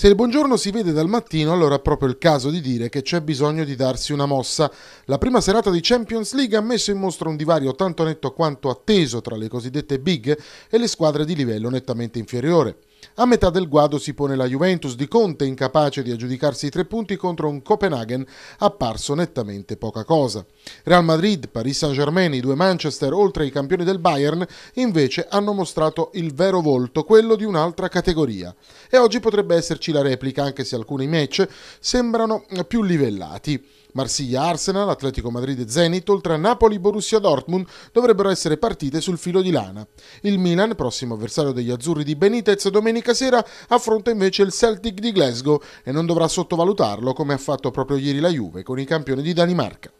Se il buongiorno si vede dal mattino, allora è proprio il caso di dire che c'è bisogno di darsi una mossa. La prima serata di Champions League ha messo in mostra un divario tanto netto quanto atteso tra le cosiddette big e le squadre di livello nettamente inferiore. A metà del guado si pone la Juventus di Conte, incapace di aggiudicarsi i tre punti contro un Copenaghen apparso nettamente poca cosa. Real Madrid, Paris Saint-Germain, i due Manchester, oltre ai campioni del Bayern, invece hanno mostrato il vero volto, quello di un'altra categoria. E oggi potrebbe esserci la replica, anche se alcuni match sembrano più livellati. Marsiglia-Arsenal, Atletico Madrid-Zenit, e oltre a Napoli-Borussia-Dortmund dovrebbero essere partite sul filo di lana. Il Milan, prossimo avversario degli azzurri di Benitez, domenica domenica sera affronta invece il Celtic di Glasgow e non dovrà sottovalutarlo come ha fatto proprio ieri la Juve con i campioni di Danimarca.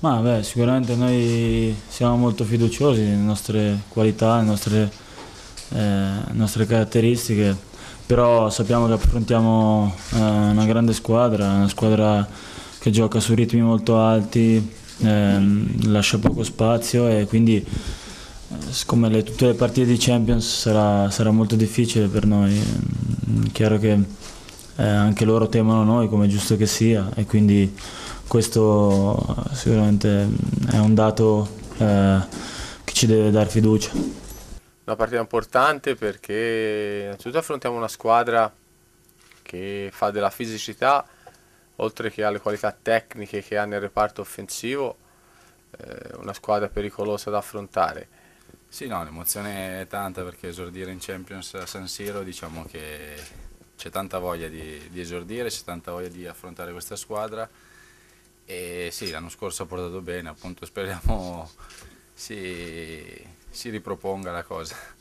Ma beh, sicuramente noi siamo molto fiduciosi nelle nostre qualità, nelle nostre, eh, nostre caratteristiche, però sappiamo che affrontiamo eh, una grande squadra, una squadra che gioca su ritmi molto alti, eh, lascia poco spazio e quindi eh, siccome le, tutte le partite di Champions sarà, sarà molto difficile per noi, è mm, chiaro che eh, anche loro temono noi come è giusto che sia e quindi questo eh, sicuramente mm, è un dato eh, che ci deve dar fiducia. Una partita importante perché innanzitutto affrontiamo una squadra che fa della fisicità, oltre che alle qualità tecniche che ha nel reparto offensivo, eh, una squadra pericolosa da affrontare. Sì, no, l'emozione è tanta perché esordire in Champions a San Siro diciamo che c'è tanta voglia di, di esordire, c'è tanta voglia di affrontare questa squadra e sì, l'anno scorso ha portato bene, appunto speriamo si, si riproponga la cosa.